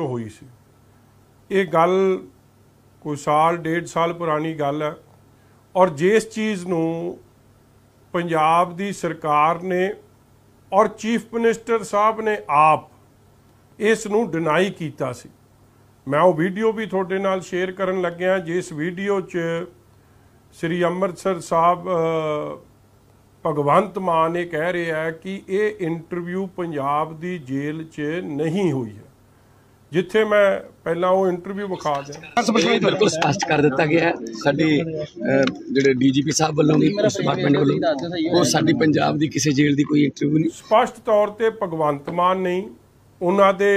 ਹੋਈ ਸੀ ਇਹ ਗੱਲ ਕੋਈ ਸਾਲ ਡੇਢ ਸਾਲ ਪੁਰਾਣੀ ਗੱਲ ਹੈ ਔਰ ਜਿਸ ਚੀਜ਼ ਨੂੰ ਪੰਜਾਬ ਦੀ ਸਰਕਾਰ ਨੇ ਔਰ ਚੀਫ ਮਿਨਿਸਟਰ ਸਾਹਿਬ ਨੇ ਆਪ ਇਸ ਨੂੰ ਡਿਨਾਈ ਕੀਤਾ ਸੀ ਮੈਂ ਉਹ ਵੀਡੀਓ ਵੀ ਤੁਹਾਡੇ ਨਾਲ ਸ਼ੇਅਰ ਕਰਨ ਲੱਗਿਆ ਜਿਸ ਵੀਡੀਓ 'ਚ ਸ੍ਰੀ ਅੰਮ੍ਰਿਤਸਰ ਸਾਹਿਬ ਭਗਵੰਤ ਮਾਨ ਇਹ ਕਹਿ ਰਿਹਾ ਕਿ ਇਹ ਇੰਟਰਵਿਊ ਪੰਜਾਬ ਦੀ ਜੇਲ੍ਹ 'ਚ ਨਹੀਂ ਹੋਈ ਹੈ ਜਿੱਥੇ ਮੈਂ ਪਹਿਲਾਂ ਉਹ ਇੰਟਰਵਿਊ ਵਿਖਾ ਦਿਆਂ ਬਿਲਕੁਲ ਸਪਸ਼ਟ ਕਰ ਦਿੱਤਾ ਗਿਆ ਹੈ ਸਾਡੇ ਜਿਹੜੇ ਡੀਜੀਪੀ ਸਾਹਿਬ ਵੱਲੋਂ ਵੀ ਪੁਲਿਸ ਡਿਪਾਰਟਮੈਂਟ ਵੱਲੋਂ ਉਹ ਸਾਡੀ ਪੰਜਾਬ ਦੀ ਕਿਸੇ ਜੇਲ੍ਹ ਦੀ ਕੋਈ ਇੰਟਰਵਿਊ ਨਹੀਂ ਸਪਸ਼ਟ ਤੌਰ ਤੇ ਭਗਵੰਤ ਮਾਨ ਨਹੀਂ ਉਹਨਾਂ ਦੇ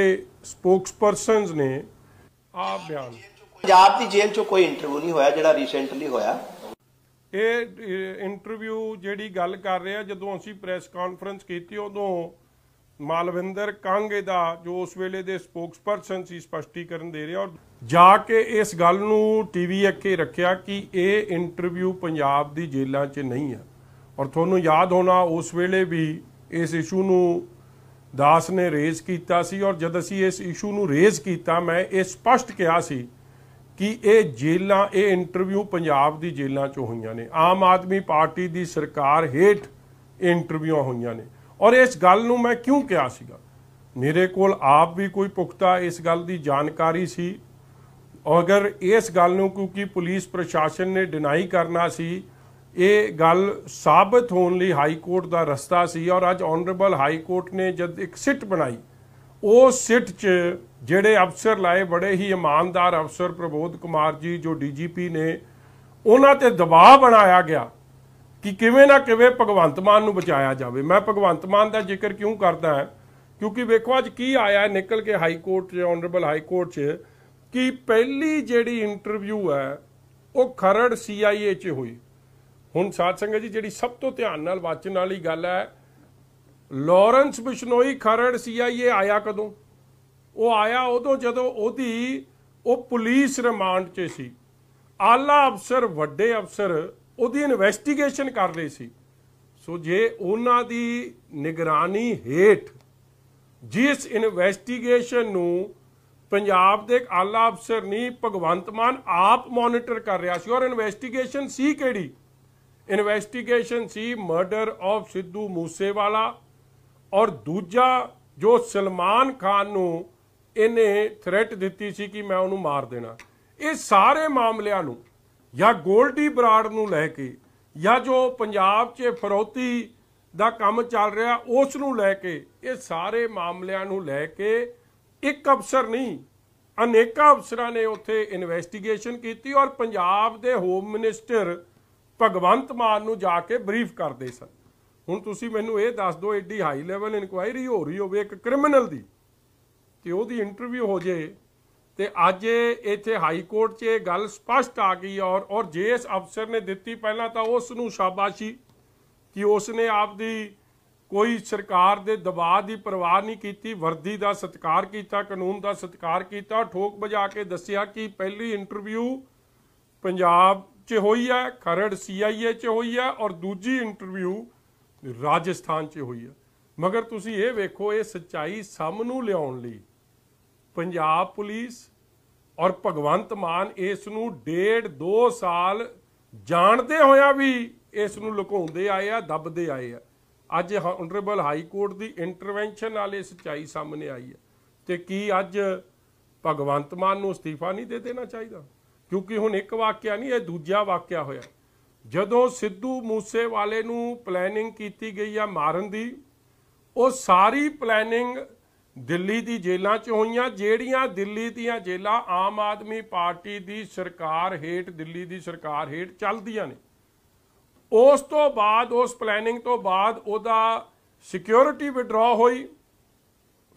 ਸਪੋਕਸਪਰਸਨਸ ਨੇ ਆ ਬਿਆਨ ਪੰਜਾਬ ਦੀ ਜੇਲ੍ਹ 'ਚੋਂ ਕੋਈ ਇੰਟਰਵਿਊ ਨਹੀਂ ਹੋਇਆ ਜਿਹੜਾ ਰੀਸੈਂਟਲੀ ਹੋਇਆ ਇਹ ਇੰਟਰਵਿਊ ਜਿਹੜੀ ਗੱਲ ਕਰ ਰਿਹਾ ਜਦੋਂ ਅਸੀਂ ਪ੍ਰੈਸ ਕਾਨਫਰੰਸ ਕੀਤੀ ਉਦੋਂ ਮਾਲਵਿੰਦਰ ਕਾਂਗੇ ਦਾ ਜੋ ਉਸ ਵੇਲੇ ਦੇ ਸਪੋਕਸਪਰਸਨ ਸੀ ਸਪਸ਼ਟੀਕਰਨ ਦੇ ਰਿਹਾ ਔਰ ਜਾ ਕੇ ਇਸ ਗੱਲ ਨੂੰ ਟੀਵੀ ਅੱਕੇ ਰੱਖਿਆ ਕਿ ਇਹ ਇੰਟਰਵਿਊ ਪੰਜਾਬ ਦੀ ਜੇਲ੍ਹਾਂ 'ਚ ਨਹੀਂ ਆ ਔਰ ਤੁਹਾਨੂੰ ਯਾਦ ਹੋਣਾ ਉਸ ਵੇਲੇ ਵੀ ਇਸ ਇਸ਼ੂ ਨੂੰ ਦਾਸ ਨੇ ਰੇਜ਼ ਕੀਤਾ ਸੀ ਔਰ ਜਦ ਅਸੀਂ ਇਸ ਇਸ਼ੂ ਨੂੰ ਰੇਜ਼ ਕੀਤਾ ਮੈਂ ਇਹ ਸਪਸ਼ਟ ਕਿਹਾ ਸੀ ਕਿ ਇਹ ਜੇਲ੍ਹਾਂ ਇਹ ਇੰਟਰਵਿਊ ਪੰਜਾਬ ਦੀ ਜੇਲ੍ਹਾਂ 'ਚ ਹੋਈਆਂ ਨੇ ਆਮ ਆਦਮੀ ਪਾਰਟੀ ਦੀ ਸਰਕਾਰ ਹੇਠ ਇੰਟਰਵਿਊਆਂ ਹੋਈਆਂ ਨੇ ਔਰ ਇਸ ਗੱਲ ਨੂੰ ਮੈਂ ਕਿਉਂ ਕਿਹਾ ਸੀਗਾ ਮੇਰੇ ਕੋਲ ਆਪ ਵੀ ਕੋਈ ਪੁਖਤਾ ਇਸ ਗੱਲ ਦੀ ਜਾਣਕਾਰੀ ਸੀ ਅਗਰ ਇਸ ਗੱਲ ਨੂੰ ਕਿਉਂਕਿ ਪੁਲਿਸ ਪ੍ਰਸ਼ਾਸਨ ਨੇ ਡਿਨਾਈ ਕਰਨਾ ਸੀ ਇਹ ਗੱਲ ਸਾਬਤ ਹੋਣ ਲਈ ਹਾਈ ਕੋਰਟ ਦਾ ਰਸਤਾ ਸੀ ਔਰ ਅੱਜ ਆਨਰੇਬਲ ਹਾਈ ਕੋਰਟ ਨੇ ਜਦ ਇੱਕ ਸਿੱਟ ਬਣਾਈ ਉਹ ਸਿੱਟ 'ਚ ਜਿਹੜੇ ਅਫਸਰ ਲਾਏ ਬੜੇ ਹੀ ਇਮਾਨਦਾਰ ਅਫਸਰ ਪ੍ਰਬੋਧ ਕੁਮਾਰ ਜੀ ਜੋ ਡੀਜੀਪੀ ਨੇ ਉਹਨਾਂ ਤੇ ਦਬਾਅ ਬਣਾਇਆ ਗਿਆ ਕਿ ਕਿਵੇਂ ਨਾ ਕਿਵੇਂ ਭਗਵੰਤ ਮਾਨ ਨੂੰ ਬਚਾਇਆ ਜਾਵੇ ਮੈਂ ਭਗਵੰਤ ਮਾਨ ਦਾ ਜ਼ਿਕਰ ਕਿਉਂ ਕਰਦਾ ਹਾਂ ਕਿਉਂਕਿ ਵੇਖੋ ਅੱਜ ਕੀ ਆਇਆ ਨਿਕਲ ਕੇ ਹਾਈ ਕੋਰਟ 'ਚ ਆਨਰੇਬਲ ਹਾਈ ਕੋਰਟ 'ਚ ਕਿ ਪਹਿਲੀ ਜਿਹੜੀ ਇੰਟਰਵਿਊ ਹੈ ਉਹ ਖਰੜ ਸੀਆਈਏ 'ਚ ਹੋਈ ਹੁਣ ਸਾਧ ਸੰਗਤ ਜੀ ਜਿਹੜੀ ਸਭ ਤੋਂ ਧਿਆਨ ਨਾਲ ਵਾਚਣ ਵਾਲੀ ਗੱਲ ਹੈ ਲਾਰੈਂਸ ਬਿਸ਼ਨੋਈ ਖਰੜ ਸੀਆਈਏ ਆਇਆ ਕਦੋਂ ਉਹ ਆਇਆ ਉਦੋਂ ਜਦੋਂ ਉਹਦੀ ਉਹ ਪੁਲਿਸ ਰਿਮਾਂਡ 'ਚ ਸੀ ਆਲਾ ਅਫਸਰ ਵੱਡੇ ਅਫਸਰ ਉਹਦੀ ਇਨਵੈਸਟੀਗੇਸ਼ਨ ਕਰ ਰਹੀ ਸੀ ਸੋ ਜੇ ਉਹਨਾਂ ਦੀ ਨਿਗਰਾਨੀ ਹੇਠ ਜਿਸ ਇਨਵੈਸਟੀਗੇਸ਼ਨ ਨੂੰ ਪੰਜਾਬ ਦੇ ਇੱਕ ਆਲਾ ਅਫਸਰ ਨਹੀਂ ਭਗਵੰਤ ਮਾਨ ਆਪ ਮੋਨੀਟਰ ਕਰ ਰਿਹਾ ਸੀ ਔਰ ਇਨਵੈਸਟੀਗੇਸ਼ਨ ਸੀ ਕਿਹੜੀ ਇਨਵੈਸਟੀਗੇਸ਼ਨ ਸੀ ਮਰਡਰ ਆਫ ਸਿੱਧੂ ਮੂਸੇਵਾਲਾ ਔਰ ਦੂਜਾ ਜੋ ਸਲਮਾਨ ਖਾਨ ਨੂੰ ਇਹਨੇ ਥ੍ਰੈਟ ਦਿੱਤੀ ਸੀ ਕਿ ਮੈਂ ਉਹਨੂੰ ਮਾਰ ਦੇਣਾ ਇਹ ਸਾਰੇ ਮਾਮਲਿਆਂ ਨੂੰ ਜਾਂ 골ਡੀ ਬਰਾੜ ਨੂੰ ਲੈ ਕੇ ਜਾਂ ਜੋ ਪੰਜਾਬ 'ਚ ਫਰੋਤੀ ਦਾ ਕੰਮ ਚੱਲ ਰਿਹਾ ਉਸ ਨੂੰ ਲੈ ਕੇ ਇਹ ਸਾਰੇ ਮਾਮਲਿਆਂ ਨੂੰ ਲੈ ਕੇ ਇੱਕ ਅਫਸਰ ਨਹੀਂ ਅਨੇਕਾਂ ਅਫਸਰਾਂ ਨੇ ਉੱਥੇ ਇਨਵੈਸਟੀਗੇਸ਼ਨ ਕੀਤੀ ਔਰ ਪੰਜਾਬ ਦੇ ਹੋਮ ਮਿਨਿਸਟਰ ਭਗਵੰਤ ਮਾਨ ਨੂੰ ਜਾ ਕੇ ਬਰੀਫ ਕਰਦੇ ਸਨ ਹੁਣ ਤੁਸੀਂ ਮੈਨੂੰ ਇਹ ਦੱਸ ਦਿਓ ਐਡੀ ਹਾਈ ਲੈਵਲ ਇਨਕੁਆਇਰੀ ਹੋ ਰਹੀ ਹੋਵੇ ਇੱਕ ਕ੍ਰਿਮੀਨਲ ਦੀ ਤੇ ਉਹਦੀ ਇੰਟਰਵਿਊ ਹੋ ਜੇ ਤੇ ਅੱਜ ਇੱਥੇ ਹਾਈ ਕੋਰਟ 'ਚ ਇਹ ਗੱਲ ਸਪਸ਼ਟ ਆ ਗਈ ਔਰ ਔਰ ਜੇ ਅਫਸਰ ਨੇ ਦਿੱਤੀ ਪਹਿਲਾਂ ਤਾਂ ਉਸ ਨੂੰ ਸ਼ਾਬਾਸ਼ੀ ਕਿ ਉਸ ਨੇ ਆਪਦੀ ਕੋਈ ਸਰਕਾਰ ਦੇ ਦਬਾਅ ਦੀ ਪਰਵਾਹ ਨਹੀਂ ਕੀਤੀ ਵਰਦੀ ਦਾ ਸਤਿਕਾਰ ਕੀਤਾ ਕਾਨੂੰਨ ਦਾ ਸਤਿਕਾਰ ਕੀਤਾ ਠੋਕ ਵਜਾ ਕੇ ਦੱਸਿਆ ਕਿ ਪਹਿਲੀ ਇੰਟਰਵਿਊ ਪੰਜਾਬ 'ਚ ਹੋਈ ਹੈ ਖਰੜ ਸੀਆਈਏ 'ਚ ਹੋਈ ਹੈ ਔਰ ਦੂਜੀ ਇੰਟਰਵਿਊ ਰਾਜਸਥਾਨ 'ਚ ਹੋਈ ਹੈ ਮਗਰ ਤੁਸੀਂ ਇਹ ਵੇਖੋ ਇਹ ਸੱਚਾਈ ਸਾਹਮਣੂ ਲਿਆਉਣ ਲਈ ਪੰਜਾਬ ਪੁਲਿਸ ਔਰ ਭਗਵੰਤ ਮਾਨ ਇਸ ਨੂੰ ਡੇਢ 2 ਸਾਲ ਜਾਣਦੇ ਹੋਇਆ ਵੀ ਇਸ ਨੂੰ ਲੁਕਾਉਂਦੇ ਆਏ ਆ ਦੱਬਦੇ ਆਏ ਆ ਅੱਜ ਹੰਡਰੇਬਲ ਹਾਈ ਕੋਰਟ ਦੀ ਇੰਟਰਵੈਂਸ਼ਨ ਨਾਲ ਇਹ ਸਚਾਈ ਸਾਹਮਣੇ ਆਈ ਹੈ ਤੇ ਕੀ ਅੱਜ ਭਗਵੰਤ ਮਾਨ ਨੂੰ ਅਸਤੀਫਾ ਨਹੀਂ ਦੇ ਦੇਣਾ ਚਾਹੀਦਾ ਕਿਉਂਕਿ ਹੁਣ ਇੱਕ ਵਾਕਿਆ ਨਹੀਂ ਇਹ ਦੂਜਾ ਵਾਕਿਆ ਹੋਇਆ ਜਦੋਂ ਸਿੱਧੂ ਮੂਸੇ ਵਾਲੇ ਨੂੰ ਪਲੈਨਿੰਗ ਕੀਤੀ ਗਈ ਆ ਮਾਰਨ ਦੀ ਉਹ ਸਾਰੀ ਪਲੈਨਿੰਗ ਦਿੱਲੀ ਦੀ ਜੇਲਾਂ 'ਚ ਹੋਈਆਂ ਜਿਹੜੀਆਂ ਦਿੱਲੀ ਦੀਆਂ ਜੇਲਾਂ ਆਮ ਆਦਮੀ ਪਾਰਟੀ ਦੀ ਸਰਕਾਰ ਹੇਠ ਦਿੱਲੀ ਦੀ ਸਰਕਾਰ ਹੇਠ ਚੱਲਦੀਆਂ ਨੇ ਉਸ ਤੋਂ ਬਾਅਦ ਉਸ ਪਲੈਨਿੰਗ ਤੋਂ ਬਾਅਦ ਉਹਦਾ ਸਿਕਿਉਰਿਟੀ ਵਿਡਰਾ ਹੋਈ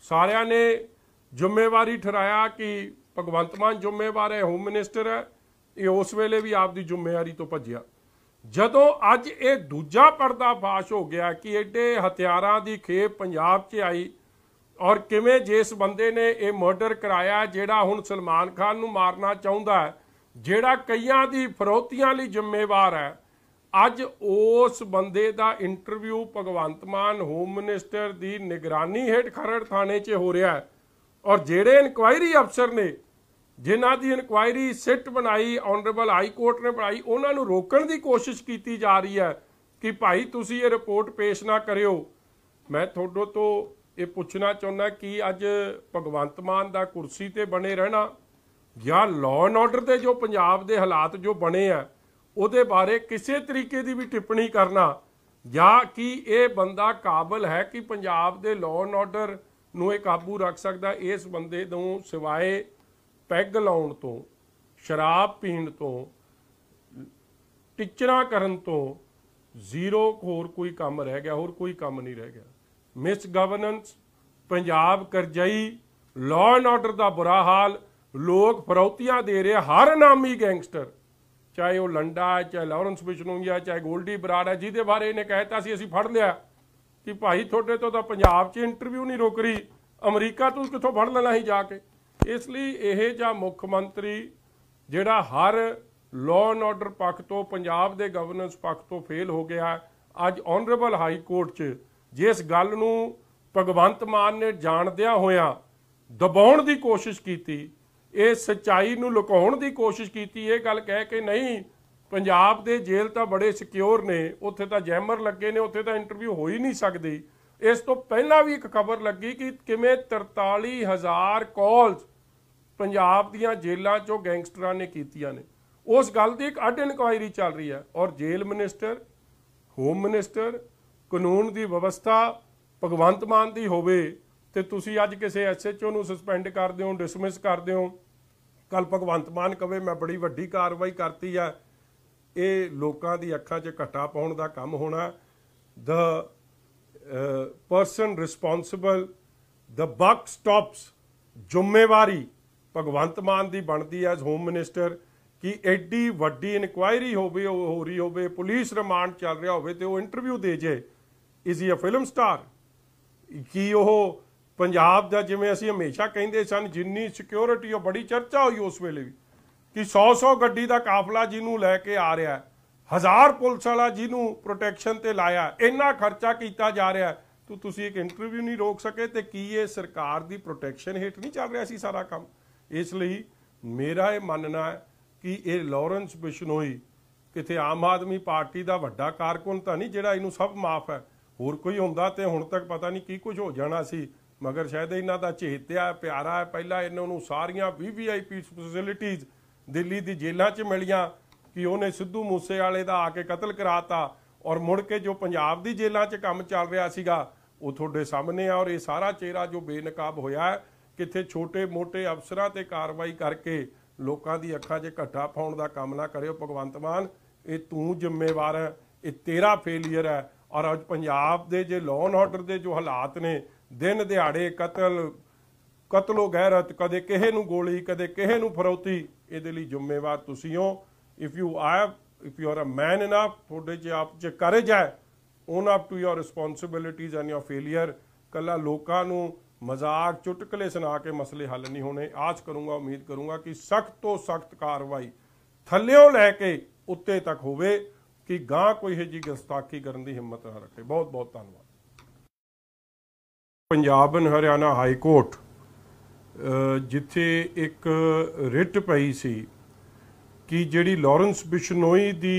ਸਾਰਿਆਂ ਨੇ ਜ਼ਿੰਮੇਵਾਰੀ ਠਰਾਇਆ ਕਿ ਭਗਵੰਤ ਮਾਨ ਜ਼ਿੰਮੇਵਾਰ ਹੈ ਹੋਮ ਮਿਨਿਸਟਰ ਹੈ ਇਹ ਉਸ ਵੇਲੇ ਵੀ ਆਪਦੀ ਜ਼ਿੰਮੇਵਾਰੀ ਤੋਂ ਭੱਜਿਆ ਜਦੋਂ ਅੱਜ ਇਹ ਦੂਜਾ ਪਰਦਾ ਫਾਸ਼ ਹੋ ਗਿਆ ਕਿ ਐਡੇ ਹਥਿਆਰਾਂ ਦੀ ਖੇਪ ਪੰਜਾਬ 'ਚ ਆਈ ਔਰ ਕਿਵੇਂ ਜਿਸ ਬੰਦੇ ਨੇ ਇਹ ਮਰਡਰ ਕਰਾਇਆ ਜਿਹੜਾ ਹੁਣ ਸਲਮਾਨ ਖਾਨ ਨੂੰ ਮਾਰਨਾ ਚਾਹੁੰਦਾ ਹੈ ਜਿਹੜਾ ਕਈਆਂ ਦੀ ਫਰੋਤੀਆਂ ਲਈ ਜ਼ਿੰਮੇਵਾਰ ਹੈ ਅੱਜ ਉਸ ਬੰਦੇ ਦਾ interview Bhagwant Mann home minister ਦੀ ਨਿਗਰਾਨੀ ਹੇਠ ਖਰੜ ਥਾਣੇ 'ਚ ਹੋ ਰਿਹਾ ਹੈ ਔਰ ਜਿਹੜੇ ਇਨਕੁਆਇਰੀ ਅਫਸਰ ਨੇ ਜਿਨ੍ਹਾਂ ਦੀ ਇਨਕੁਆਇਰੀ ਸਿੱਟ ਬਣਾਈ ਆਨਰੇਬਲ ਹਾਈ ਕੋਰਟ ਨੇ ਬਣਾਈ ਉਹਨਾਂ ਨੂੰ ਰੋਕਣ ਦੀ ਕੋਸ਼ਿਸ਼ ਕੀਤੀ ਜਾ ਰਹੀ ਹੈ ਕਿ ਭਾਈ ਤੁਸੀਂ ਇਹ ਰਿਪੋਰਟ ਪੇਸ਼ ਨਾ ਕਰਿਓ ਮੈਂ ਤੁਹਾਡੇ ਤੋਂ ਇਹ ਪੁੱਛਣਾ ਚਾਹੁੰਦਾ ਕਿ ਅੱਜ ਭਗਵੰਤ ਮਾਨ ਦਾ ਕੁਰਸੀ ਤੇ ਬਣੇ ਰਹਿਣਾ ਜਾਂ ਲਾਅ ਐਂਡ ਆਰਡਰ ਦੇ ਜੋ ਪੰਜਾਬ ਦੇ ਹਾਲਾਤ ਜੋ ਬਣੇ ਆ ਉਹਦੇ ਬਾਰੇ ਕਿਸੇ ਤਰੀਕੇ ਦੀ ਵੀ ਟਿੱਪਣੀ ਕਰਨਾ ਜਾਂ ਕਿ ਇਹ ਬੰਦਾ ਕਾਬਲ ਹੈ ਕਿ ਪੰਜਾਬ ਦੇ ਲਾਅ ਐਂਡ ਆਰਡਰ ਨੂੰ ਇਹ ਕਾਬੂ ਰੱਖ ਸਕਦਾ ਇਸ ਬੰਦੇ ਤੋਂ ਸਿਵਾਏ ਪੈਗ ਲਾਉਣ ਤੋਂ ਸ਼ਰਾਬ ਪੀਣ ਤੋਂ ਟਿਚਰਾ ਕਰਨ ਤੋਂ ਜ਼ੀਰੋ ਹੋਰ ਕੋਈ ਕੰਮ ਰਹਿ ਗਿਆ ਹੋਰ ਕੋਈ ਕੰਮ ਨਹੀਂ ਰਹਿ ਗਿਆ ਮਿਸ ਗਵਰਨੈਂਸ ਪੰਜਾਬ ਕਰਜਈ ਲਾਅ ਐਂਡ ਆਰਡਰ ਦਾ ਬੁਰਾ ਹਾਲ ਲੋਕ ਫਰੌਤੀਆਂ ਦੇ ਰਿਹਾ ਹਰ ਨਾਮੀ ਗੈਂਗਸਟਰ ਚਾਹੇ ਉਹ ਲੰਡਾ ਹੈ ਚਾਹੇ ਲਾਰੈਂਸ ਬਿਸ਼ਨੋਈ ਚਾਹੇ ਗੋਲਡੀ ਬਰਾੜ ਹੈ ਜਿਹਦੇ ਬਾਰੇ ਇਹਨੇ ਕਹਿਤਾ ਸੀ ਅਸੀਂ ਫੜ ਲਿਆ ਕਿ ਭਾਈ ਤੁਹਾਡੇ ਤੋਂ ਤਾਂ ਪੰਜਾਬ 'ਚ ਇੰਟਰਵਿਊ ਨਹੀਂ ਰੁਕ ਰਹੀ ਅਮਰੀਕਾ ਤੋਂ ਕਿੱਥੋਂ ਫੜ ਲੈਣਾ ਹੀ ਜਾ ਕੇ ਇਸ ਲਈ ਇਹ ਜਾਂ ਮੁੱਖ ਮੰਤਰੀ ਜਿਹੜਾ ਹਰ ਲਾਅ ਐਂਡ ਆਰਡਰ ਪੱਖ ਤੋਂ ਪੰਜਾਬ ਦੇ ਗਵਰਨੈਂਸ ਪੱਖ ਤੋਂ ਫੇਲ ਹੋ ਗਿਆ ਅੱਜ ਆਨਰੇਬਲ ਹਾਈ ਕੋਰਟ 'ਚ ਜਿਸ ਗੱਲ ਨੂੰ ਭਗਵੰਤ ਮਾਨ ਨੇ ਜਾਣਦਿਆਂ ਹੋਇਆਂ ਦਬਾਉਣ ਦੀ ਕੋਸ਼ਿਸ਼ ਕੀਤੀ ਇਹ ਸਚਾਈ ਨੂੰ ਲੁਕਾਉਣ ਦੀ ਕੋਸ਼ਿਸ਼ ਕੀਤੀ ਇਹ ਗੱਲ ਕਹਿ ਕੇ ਨਹੀਂ ਪੰਜਾਬ ਦੇ ਜੇਲ੍ਹ ਤਾਂ ਬੜੇ ਸਿਕਿਉਰ ਨੇ ਉੱਥੇ ਤਾਂ ਜੈਮਰ ਲੱਗੇ ਨੇ ਉੱਥੇ ਤਾਂ ਇੰਟਰਵਿਊ ਹੋ ਹੀ ਨਹੀਂ ਸਕਦੀ ਇਸ ਤੋਂ ਪਹਿਲਾਂ ਵੀ ਇੱਕ ਖਬਰ ਲੱਗੀ ਕਿ ਕਿਵੇਂ 43000 ਕਾਲਸ ਪੰਜਾਬ ਦੀਆਂ ਜੇਲ੍ਹਾਂ 'ਚੋਂ ਗੈਂਗਸਟਰਾਂ ਨੇ ਕੀਤੀਆਂ ਨੇ ਉਸ ਗੱਲ ਦੀ ਇੱਕ ਅਡ ਇਨਕੁਆਇਰੀ ਚੱਲ ਰਹੀ ਹੈ ਔਰ ਜੇਲ੍ਹ ਮਿਨਿਸਟਰ ਹੋਮ ਮਿਨਿਸਟਰ ਕਾਨੂੰਨ ਦੀ ਵਿਵਸਥਾ ਭਗਵੰਤ ਮਾਨ ਦੀ ਹੋਵੇ ਤੇ ਤੁਸੀਂ ਅੱਜ ਕਿਸੇ ਐਸਐਚਓ ਨੂੰ ਸਸਪੈਂਡ ਕਰਦੇ ਹੋ ਡਿਸਮਿਸ ਕਰਦੇ ਹੋ ਕੱਲ ਭਗਵੰਤ ਮਾਨ ਕਵੇ ਮੈਂ ਬੜੀ ਵੱਡੀ ਕਾਰਵਾਈ ਕਰਤੀ ਆ ਇਹ ਲੋਕਾਂ ਦੀ ਅੱਖਾਂ 'ਚ ਘਟਾ ਪਾਉਣ ਦਾ ਕੰਮ ਹੋਣਾ ਦ ਪਰਸਨ ਰਿਸਪੌਂਸਿਬਲ ਦ ਬਕ ਸਟਾਪਸ ਜ਼ਿੰਮੇਵਾਰੀ ਭਗਵੰਤ ਮਾਨ ਦੀ ਬਣਦੀ ਐ ਐਸ ਹੋਮ ਮਿਨਿਸਟਰ ਕਿ ਐਡੀ ਵੱਡੀ ਇਨਕੁਆਇਰੀ ਹੋਵੇ ਹੋ ਰਹੀ ਹੋਵੇ ਪੁਲਿਸ ਰਿਮਾਂਡ ਚੱਲ ਰਿਹਾ ਹੋਵੇ ਤੇ ਉਹ ਇੰਟਰਵਿਊ ਦੇ ਜੇ ਇਜ਼ ਹੀ ਅ ਫਿਲਮ ਸਟਾਰ ਕੀ ਉਹ ਪੰਜਾਬ ਦਾ ਜਿਵੇਂ ਅਸੀਂ ਹਮੇਸ਼ਾ ਕਹਿੰਦੇ ਸਨ ਜਿੰਨੀ ਸਿਕਿਉਰਿਟੀ ਉਹ ਬੜੀ ਚਰਚਾ ਹੋਈ ਉਸ ਵੇਲੇ ਵੀ ਕਿ 100-100 ਗੱਡੀ ਦਾ ਕਾਫਲਾ ਜਿਹਨੂੰ ਲੈ ਕੇ ਆ ਰਿਹਾ ਹਜ਼ਾਰ ਪੁਲਿਸ ਵਾਲਾ ਜਿਹਨੂੰ ਪ੍ਰੋਟੈਕਸ਼ਨ ਤੇ ਲਾਇਆ ਇੰਨਾ ਖਰਚਾ ਕੀਤਾ ਜਾ ਰਿਹਾ ਤੂੰ ਤੁਸੀਂ ਇੱਕ ਇੰਟਰਵਿਊ ਨਹੀਂ ਰੋਕ ਸਕੇ ਤੇ ਕੀ ਇਹ ਸਰਕਾਰ ਦੀ ਪ੍ਰੋਟੈਕਸ਼ਨ ਹੇਠ ਨਹੀਂ ਚੱਲ ਰਿਹਾ ਸੀ ਸਾਰਾ ਕੰਮ ਇਸ ਲਈ ਮੇਰਾ ਇਹ ਮੰਨਣਾ ਹੈ ਕਿ ਇਹ ਲਾਰੈਂਸ ਬਿਸ਼ਨੋਈ ਕਿਤੇ ਆਮ ਆਦਮੀ ਪਾਰਟੀ ਦਾ ਵੱਡਾ ਕਾਰਕੁਨ ਤਾਂ ਨਹੀਂ ਜਿਹੜਾ ਇਹਨੂੰ ਸਭ ਮਾਫ ਹੈ ਹੋਰ ਕੋਈ ਹੁੰਦਾ ਤੇ ਹੁਣ ਤੱਕ ਪਤਾ ਨਹੀਂ ਕੀ ਕੁਝ ਹੋ ਜਾਣਾ ਸੀ ਮਗਰ ਸ਼ਾਇਦ ਇਹਨਾਂ ਦਾ ਚਿਹਤਿਆ ਪਿਆਰਾ ਹੈ ਪਹਿਲਾਂ ਇਹਨਾਂ ਨੂੰ ਸਾਰੀਆਂ ਵੀਵੀਆਈਪੀ ਫੈਸਿਲਿਟੀਆਂ ਦਿੱਲੀ ਦੀ ਜੇਲ੍ਹਾਂ 'ਚ ਮਿਲੀਆਂ ਕਿ ਉਹਨੇ ਸਿੱਧੂ ਮੂਸੇ ਵਾਲੇ ਦਾ ਆ ਕੇ ਕਤਲ ਕਰਾਤਾ ਔਰ ਮੁੜ ਕੇ ਜੋ ਪੰਜਾਬ ਦੀ ਜੇਲ੍ਹਾਂ 'ਚ ਕੰਮ ਚੱਲ ਰਿਹਾ ਸੀਗਾ ਉਹ ਤੁਹਾਡੇ ਸਾਹਮਣੇ ਆ ਔਰ ਇਹ ਸਾਰਾ ਚਿਹਰਾ ਜੋ ਬੇਨਕਾਬ ਹੋਇਆ ਕਿੱਥੇ ਛੋਟੇ-ਮੋਟੇ ਅਫਸਰਾਂ ਤੇ ਕਾਰਵਾਈ ਕਰਕੇ ਲੋਕਾਂ ਦੀ ਅੱਖਾਂ 'ਚ ਘੱਟਾ ਪਾਉਣ ਦਾ ਕੰਮ ਨਾ ਕਰਿਓ ਭਗਵੰਤ ਮਾਨ ਇਹ ਤੂੰ ਜ਼ਿੰਮੇਵਾਰ ਹੈ ਇਹ ਤੇਰਾ ਫੇਲਿਅਰ ਹੈ ਔਰ ਅੱਜ ਪੰਜਾਬ ਦੇ ਜੇ ਲੋਨ ਆਰਡਰ ਦੇ ਜੋ ਹਾਲਾਤ ਨੇ ਦਿਨ ਦਿਹਾੜੇ ਕਤਲ ਕਤਲੋ ਗੈਰਤ ਕਦੇ ਕਿਸੇ ਨੂੰ ਗੋਲੀ ਕਦੇ ਕਿਸੇ ਨੂੰ ਫਰੌਤੀ ਇਹਦੇ ਲਈ ਜ਼ਿੰਮੇਵਾਰ ਤੁਸੀਂ ਹੋ if you are if you are a man enough ਤੁਹਾਡੇ ਜੇ ਆਪ ਜੇ ਕਰੇਜ ਹੈ own up to your responsibilities and your failure ਕੱਲਾ ਲੋਕਾਂ ਨੂੰ ਮਜ਼ਾਕ ਚੁਟਕਲੇ ਸੁਣਾ ਕੇ ਮਸਲੇ ਹੱਲ ਨਹੀਂ ਹੋਣੇ ਆਸ ਕਰੂੰਗਾ ਉਮੀਦ ਕਰੂੰਗਾ ਕਿ ਸਖਤ ਤੋਂ ਸਖਤ ਕਾਰਵਾਈ ਥੱਲਿਓ ਲੈ ਕੇ ਉੱਤੇ ਤੱਕ ਹੋਵੇ ਕਿ ਗਾਂ ਕੋਈ ਇਹ ਜੀ ਗਸਤਾਖੀ ਕਰਨ ਦੀ ਹਿੰਮਤ ਨਾ ਰੱਖੇ ਬਹੁਤ ਬਹੁਤ ਧੰਨਵਾਦ Punjab and Haryana high court ਜਿੱਥੇ ਇੱਕ ਰਿਟ ਪਈ ਸੀ ਕਿ ਜਿਹੜੀ ਲਾਰੈਂਸ ਬਿਸ਼ਨੋਈ ਦੀ